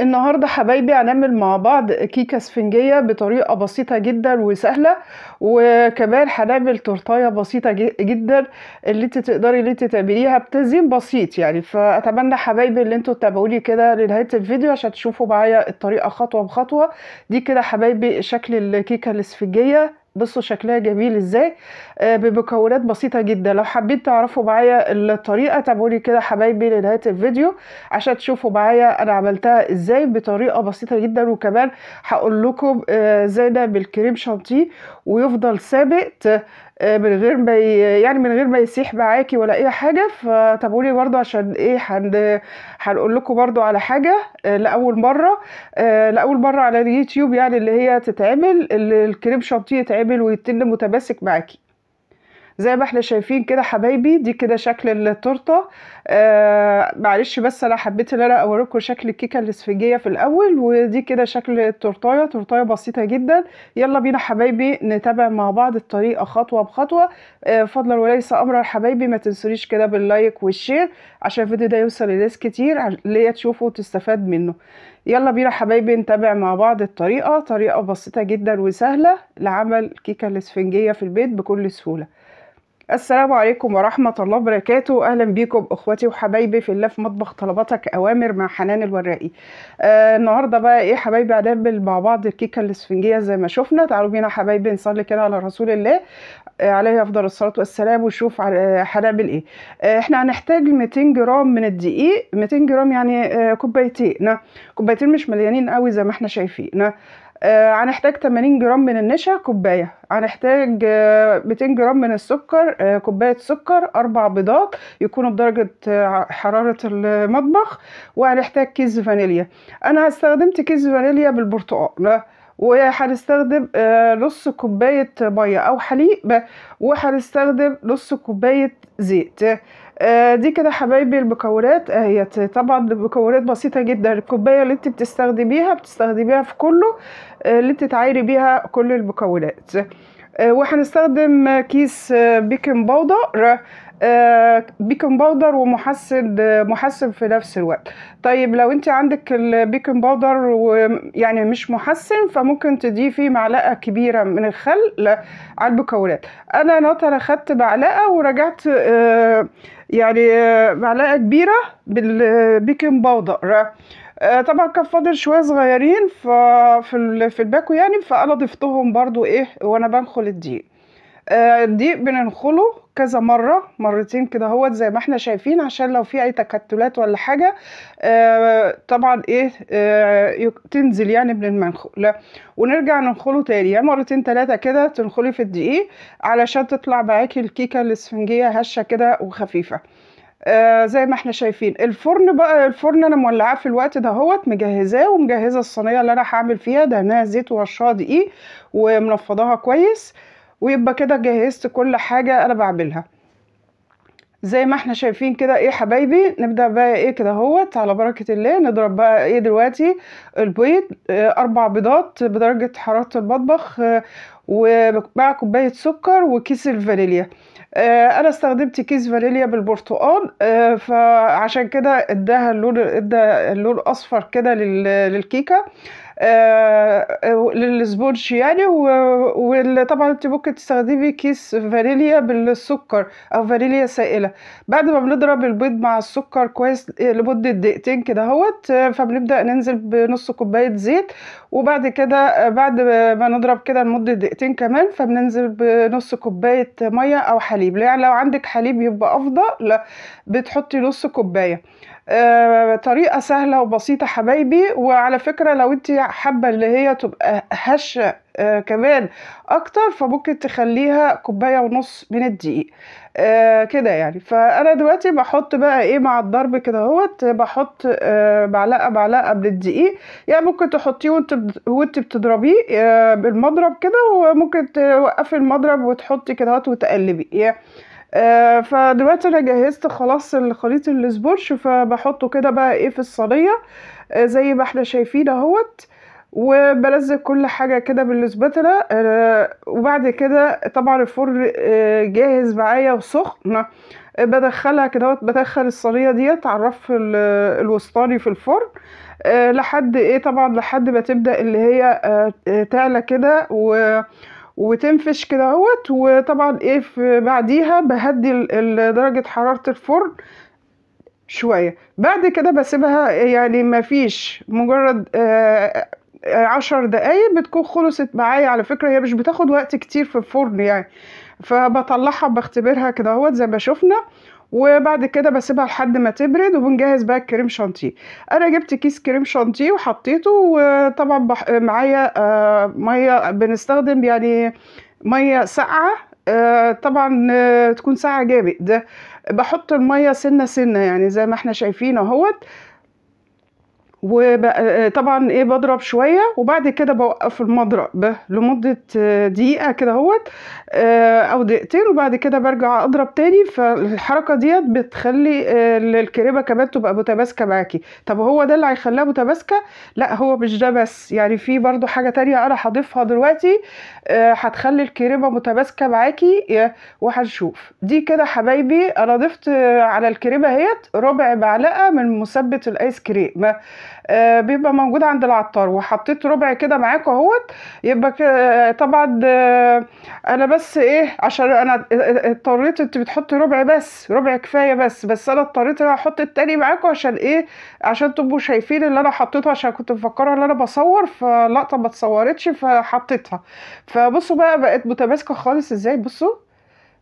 النهاردة حبايبي هنعمل مع بعض كيكة اسفنجية بطريقة بسيطة جدا وسهلة وكمان هنعمل تورتاية بسيطة جدا اللي انت تقدري اللي انت تعمليها بتزيين بسيط يعني فاتمنى حبايبي اللي انتوا تتابعولي كده لنهاية الفيديو عشان تشوفوا معايا الطريقة خطوة بخطوة دي كده حبايبي شكل الكيكة الاسفنجية بصوا شكلها جميل ازاي آه، بمكونات بسيطه جدا لو حابين تعرفوا معايا الطريقه تابعوني كده حبايبي لنهايه الفيديو عشان تشوفوا معايا انا عملتها ازاي بطريقه بسيطه جدا وكمان هقول لكم ازاي آه، نعمل كريم شانتيه ويفضل ثابت آه، من غير ما يعني من غير ما يسيح معاكي ولا اي حاجه قولي برده عشان ايه هنقول لكم برضو على حاجه آه، لاول مره آه، لاول مره على اليوتيوب يعني اللي هي تتعمل الكريم شانتيه يتعمل ويتن متماسك معاكي زي ما احنا شايفين كده حبايبي دي كده شكل التورته آه معلش بس انا حبيت ان انا اوريكم شكل الكيكه الاسفنجيه في الاول ودي كده شكل التورتايه تورتايه بسيطه جدا يلا بينا حبايبي نتابع مع بعض الطريقه خطوه بخطوه آه فضلا وليس امرا حبايبي ما تنسونيش كده باللايك والشير عشان الفيديو ده يوصل لناس كتير اللي تشوفه وتستفاد منه يلا بينا حبايبي نتابع مع بعض الطريقه طريقه بسيطه جدا وسهله لعمل كيكه الاسفنجيه في البيت بكل سهوله السلام عليكم ورحمة الله وبركاته أهلا بيكم أخواتي وحبايبي في الله في مطبخ طلباتك أوامر مع حنان الوراقي آه النهاردة بقى إيه حبايبي هنعمل مع بعض الكيكة الإسفنجية زي ما شفنا تعالوا بينا حبايبي نصلي كده على رسول الله آه عليه أفضل الصلاة والسلام ونشوف آه، هنعمل إيه آه إحنا هنحتاج 200 جرام من الدقيق 200 جرام يعني آه كوبايتين كوبايتين مش مليانين قوي زي ما إحنا شايفين هنحتاج آه، 80 جرام من النشا كوباية هنحتاج 200 آه، جرام من السكر آه، كوباية سكر أربع بيضات يكونوا بدرجة حرارة المطبخ وهنحتاج كيس فانيليا أنا استخدمت كيس فانيليا بالبرتقال وهنستخدم نص كوباية مية أو حليب وهنستخدم نص كوباية زيت آه، دي كده حبايبي المكونات آه، هي طبعا مكونات بسيطه جدا الكوبايه اللي انت بتستخدميها بتستخدميها في كله آه، اللي انت تعايري بيها كل المكونات آه، وهنستخدم كيس آه، بيكنج باودر آه، بيكنج باودر ومحسب محسن في نفس الوقت طيب لو انت عندك البيكنج باودر يعني مش محسن فممكن تضيفي معلقه كبيره من الخل على البكورات انا ناطره اخدت معلقه ورجعت يعني معلقه كبيره بالبيكنج باودر آه، طبعا كان فاضل شويه صغيرين في في الباكو يعني فانا ضفتهم برضو ايه وانا بنخل الدقيق الدقيق آه، بننخله كذا مرة مرتين كده اهوت زي ما احنا شايفين عشان لو في اي تكتلات ولا حاجة آه، طبعا ايه تنزل يعني من المنخله ونرجع ننخله تاني يعني مرتين تلاتة كده تنخلي في الدقيق علشان تطلع معاكي الكيكة الاسفنجية هشة كده وخفيفة آه زي ما احنا شايفين الفرن بقى الفرن انا مولعاه في الوقت دهوت مجهزاه ومجهزه الصينيه اللي انا هعمل فيها دهناها زيت ورشاها دقيق ومنفضاها كويس ويبقى كده جهزت كل حاجه انا بعملها زي ما احنا شايفين كده ايه حبايبي نبدا بقى ايه كده اهوت على بركه الله نضرب بقى ايه دلوقتي البيض اه اربع بيضات بدرجه حراره المطبخ اه ومع كوبايه سكر وكيس الفانيليا آه، انا استخدمت كيس فانيليا بالبرتقال آه، فعشان كده اداها اللون ادى اللون اصفر كده للكيكه آه، للسبونج يعني وطبعا انت ممكن تستخدمي كيس فانيليا بالسكر او فانيليا سائله بعد ما بنضرب البيض مع السكر كويس لمده دقيقتين كده اهوت فبنبدا ننزل بنص كوبايه زيت وبعد كده بعد ما نضرب كده لمده دقيقتين دقيقتين كمان فبننزل بنص كوبايه ميه او حليب يعني لو عندك حليب يبقى افضل بتحطي نص كوبايه آه، طريقه سهله وبسيطه حبايبي وعلى فكره لو انت حابه اللي هي تبقى هشه آه كمان اكتر فممكن تخليها كوبايه ونص من الدقيق آه كده يعني فانا دلوقتي بحط بقى ايه مع الضرب كده اهوت بحط آه معلقه معلقه من الدقيق يعني ممكن تحطيه وانت وانت بتضربيه آه بالمضرب كده وممكن توقفي المضرب وتحطي كده اهوت وتقلبي يعني آه فدلوقتي انا جهزت خلاص الخليط السبورش فبحطه كده بقى ايه في الصينيه آه زي ما احنا شايفين اهوت وبلزق كل حاجة كده بالسباتلا آه، وبعد كده طبعا الفرن آه، جاهز معايا وسخن آه، بدخلها كده بدخل الصينية ديت على الرف الوسطاني في الفرن لحد ايه طبعا لحد ما تبدأ اللي هي تعلى كده و وتنفش كده اهوت وطبعا ايه بعديها بهدي درجة حرارة الفرن شوية بعد كده بسيبها يعني مفيش مجرد آه عشر دقايق بتكون خلصت معايا على فكرة هي مش بتاخد وقت كتير في الفرن يعني فبطلعها بختبرها كده اهوت زي ما شفنا وبعد كده بسيبها لحد ما تبرد وبنجهز بقى الكريم شانتيه انا جبت كيس كريم شانتيه وحطيته وطبعا بح... معايا آه، ميه بنستخدم يعني ميه ساقعه آه، طبعا آه، تكون ساقعه جامد بحط الميه سنه سنه يعني زي ما احنا شايفين اهوت وطبعا آه، آه، ايه بضرب شويه وبعد كده بوقف المضرب لمده آه، دقيقه كده اهوت او دقيقتين وبعد كده برجع اضرب تاني فالحركه ديت بتخلي الكريبه كمان تبقى متماسكه معاكي طب هو ده اللي هيخليها متماسكه لا هو مش ده بس يعني في برده حاجه تانية انا هضيفها دلوقتي هتخلي الكريبه متماسكه معاكي وهنشوف دي كده حبايبي انا ضفت على الكريبه اهيت ربع معلقه من مثبت الايس كريم آه، بيبقى موجود عند العطار وحطيت ربع كده معاكم اهوت يبقى آه، طبعا آه، انا بس ايه عشان انا اضطريت انت بتحطي ربع بس ربع كفايه بس بس انا اضطريت ان انا احط التاني معاكم عشان ايه عشان تبقوا شايفين اللي انا حطيته عشان كنت مفكره ان انا بصور فلقطه ما اتصورتش فحطيتها فبصوا بقى بقت متماسكه خالص ازاي بصوا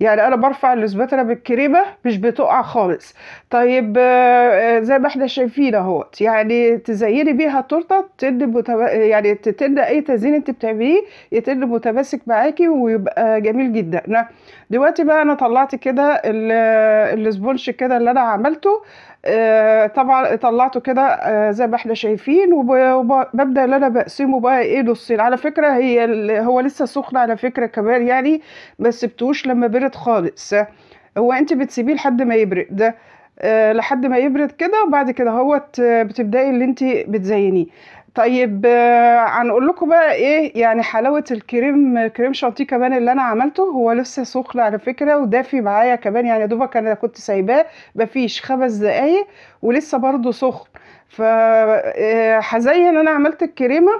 يعني انا برفع السباتلا بالكريمه مش بتقع خالص طيب آه، آه، زي ما احنا شايفين اهوت يعني تزيني بيها التورته تتن متب... يعني تتن اي تزيين انت بتعمليه يتن متماسك معاكي ويبقى جميل جدا دلوقتي بقى انا طلعت كده السبونش كده اللي انا عملته آه، طبعا طلعته كده آه، زي ما احنا شايفين وببدا ان انا بقسمه بقى ايه نصين على فكره هي هو لسه سخن على فكره كمان يعني ما سبتوش لما برد خالص هو انت بتسيبيه لحد ما يبرد ده آه، لحد ما يبرد كده وبعد كده اهوت بتبداي اللي انت بتزينيه طيب آه، هنقول لكم بقى ايه يعني حلاوه الكريم كريم شانتيه كمان اللي انا عملته هو لسه سخن على فكره ودافي معايا كمان يعني دوبك انا كنت سايباه مفيش خمس دقايق ولسه برده سخن ف آه، حزين انا عملت الكريمه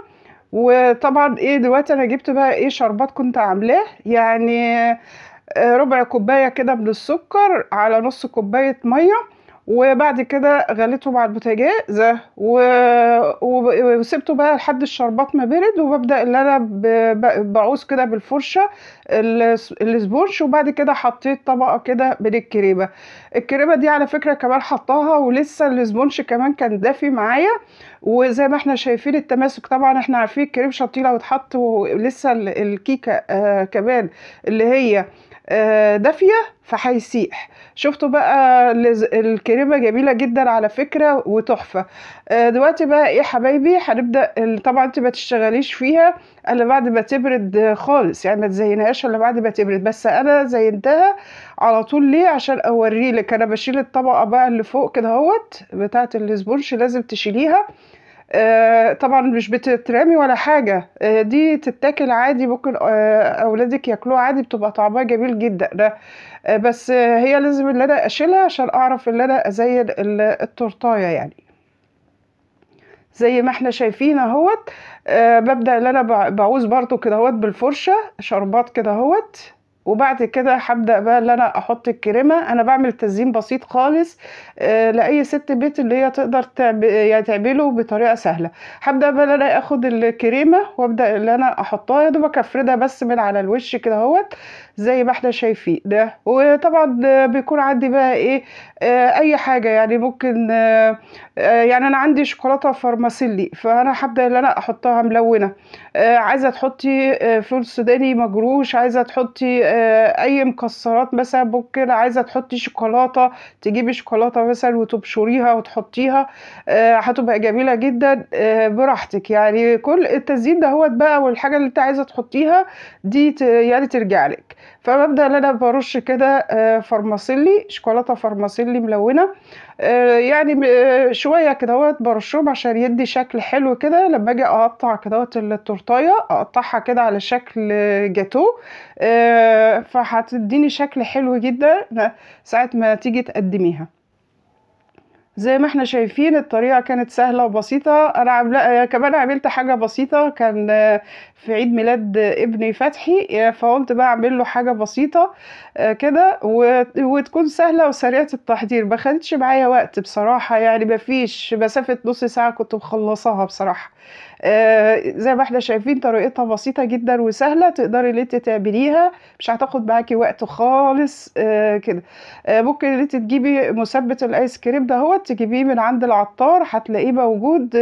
وطبعا ايه دلوقتي انا جبت بقى ايه شربات كنت عاملاه يعني آه، ربع كوبايه كده من السكر على نص كوبايه ميه وبعد كده غليته مع البوتاجاز و... وسبته بقى لحد الشربات ما برد وببدا ان انا بعوز كده بالفرشه الاسبونش وبعد كده حطيت طبقه كده من الكريمه الكريمه دي على فكره كمان حطاها ولسه الاسبونش كمان كان دافي معايا وزي ما احنا شايفين التماسك طبعا احنا عارفين الكريم شطيله لو اتحط ولسه الكيكه آه كمان اللي هي آه، دافيه فهيسيح شفتوا بقى الكريمه جميله جدا على فكره وتحفه آه، دلوقتي بقى ايه حبايبي هنبدا طبعا انت ما تشتغليش فيها الا بعد ما تبرد خالص يعني ما تزينهاش الا بعد ما تبرد بس انا زينتها على طول ليه عشان اوريلك انا بشيل الطبقه بقى اللي فوق كده اهوت بتاعه الاسبونش لازم تشيليها آه، طبعا مش بتترمي ولا حاجة آه، دي تتاكل عادي ممكن آه، أولادك ياكلوها عادي بتبقى طعمها جميل جدا بس هي لازم اللي أنا أشيلها عشان أعرف اللي أنا أزين التورتاية يعني زي ما احنا شايفين اهوت ببدأ اللي أنا بعوز برضو كده اهوت بالفرشة شربات كده اهوت وبعد كده هبدا بقى ان انا احط الكريمه انا بعمل تزيين بسيط خالص آه لاي ست بيت اللي هي تقدر تعب... يعني تعمله بطريقه سهله هبدا بقى ان انا اخد الكريمه وابدا ان انا احطها يا دوبك افردها بس من على الوش كده اهوت زي ما احنا شايفين وطبعا بيكون عندي بقى ايه آه، اي حاجه يعني ممكن آه، آه، يعني انا عندي شوكولاته فارماسيلي فانا هبدا ان انا احطها ملونه عايزه تحطي فول سوداني مجروش عايزه تحطي اي مكسرات مثلا ممكن عايزه تحطي شوكولاته تجيبي شوكولاته مثلا وتبشريها وتحطيها هتبقى جميله جدا براحتك يعني كل التزيين ده هو بقى والحاجه اللي انت عايزه تحطيها دي يعني ترجع لك فببدا ان انا برش كده آه، فرماسيلي شوكولاته فرماسيلي ملونه آه، يعني آه، شويه كدهوت برشهم عشان يدي شكل حلو كده لما اجي اقطع كدهوت التورتايه اقطعها كده على شكل جاتو فهتديني شكل حلو جدا ساعه ما تيجي تقدميها زي ما احنا شايفين الطريقة كانت سهلة وبسيطة انا عاملة آه، كمان عملت حاجة بسيطة كان آه، في عيد ميلاد ابني فتحي آه، فقلت بقى اعمل له حاجة بسيطة كده وتكون سهلة وسريعة التحضير ما خدتش معايا وقت بصراحة يعني مفيش مسافة نص ساعة كنت مخلصاها بصراحة آه، زي ما احنا شايفين طريقتها بسيطه جدا وسهله تقدري ان انت تعمليها مش هتاخد معاكي وقت خالص آه، كده آه، ممكن ان انت تجيبي مثبت الايس كريم ده هو تجيبيه من عند العطار هتلاقيه موجود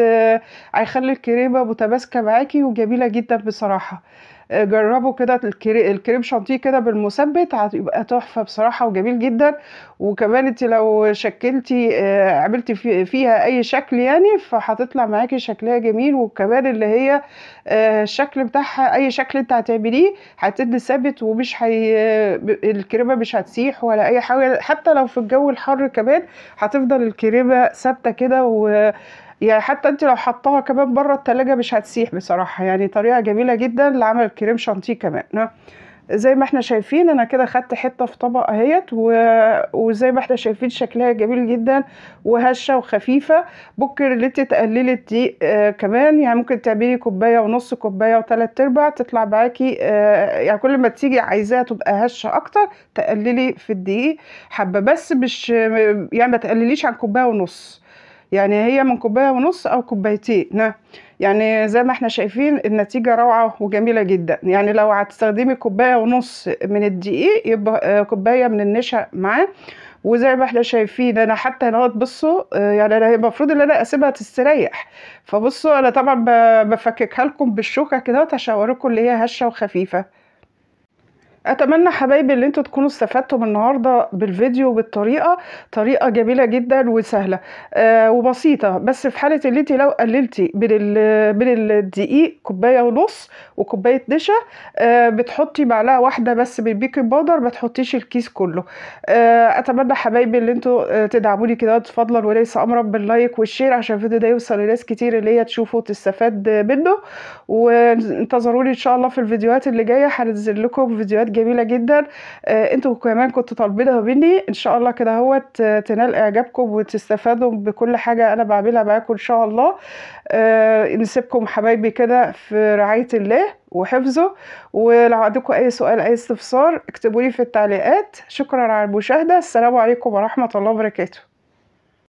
هيخلي الكريمه متماسكه معاكي وجميله جدا بصراحه جربوا كده الكريم شانتيه كده بالمثبت هتبقى تحفه بصراحه وجميل جدا وكمان انت لو شكلتي آه، عملتي فيها اي شكل يعني فهتطلع معاكي شكلها جميل وكمان اللي هي آه، الشكل بتاعها اي شكل انت هتعمليه هتدي ثابت ومش هي الكريمه مش هتسيح ولا اي حاجه حتى لو في الجو الحر كمان هتفضل الكريمه ثابته كده و يعني حتى انت لو حطاها كمان بره التلاجة مش هتسيح بصراحة يعني طريقة جميلة جدا لعمل الكريم شانتيه كمان زي ما احنا شايفين انا كده خدت حتة في طبق اهيت وزي ما احنا شايفين شكلها جميل جدا وهشة وخفيفة بكر اللي انت تقللي دي آه كمان يعني ممكن تعملي كوباية ونص كوباية وثلاث ارباع تطلع معاكي آه يعني كل ما تيجي عايزاها تبقى هشة اكتر تقللي في الدقيق حبة بس مش آه، يعني ما تقلليش عن كوباية ونص يعني هي من كوباية ونص أو كوبايتين يعني زي ما احنا شايفين النتيجة روعة وجميلة جدا يعني لو هتستخدمي كوباية ونص من الدقيق يبقى آه، كوباية من النشا معاه وزي ما احنا شايفين انا حتى اهوت بصوا آه، يعني انا المفروض ان انا اسيبها تستريح فبصوا انا طبعا بفككها لكم بالشوكه كده اوريكم اللي هي هشه وخفيفه اتمنى حبايبي ان انتوا تكونوا من النهارده بالفيديو بالطريقه طريقه جميله جدا وسهله آه وبسيطه بس في حاله اللي انت لو قللتي من من الدقيق كوبايه ونص وكوبايه نشا آه بتحطي معلقه واحده بس من البيكنج باودر ما تحطيش الكيس كله آه اتمنى حبايبي ان انتوا آه، تدعموني كده فضلا وليس امرا باللايك والشير عشان الفيديو ده يوصل لناس كتير اللي هي تشوفه وتستفاد منه وانتظروني ان شاء الله في الفيديوهات اللي جايه هنزل لكم فيديوهات جميله جدا آه، انتوا كمان كنتوا طالبينها مني ان شاء الله كده اهوت آه، تنال اعجابكم وتستفادوا بكل حاجه انا بعملها معاكم ان شاء الله آه، نسيبكم حبايبي كده في رعايه الله وحفظه ولو عندكم اي سؤال اي استفسار اكتبوا لي في التعليقات شكرا على المشاهده السلام عليكم ورحمه الله وبركاته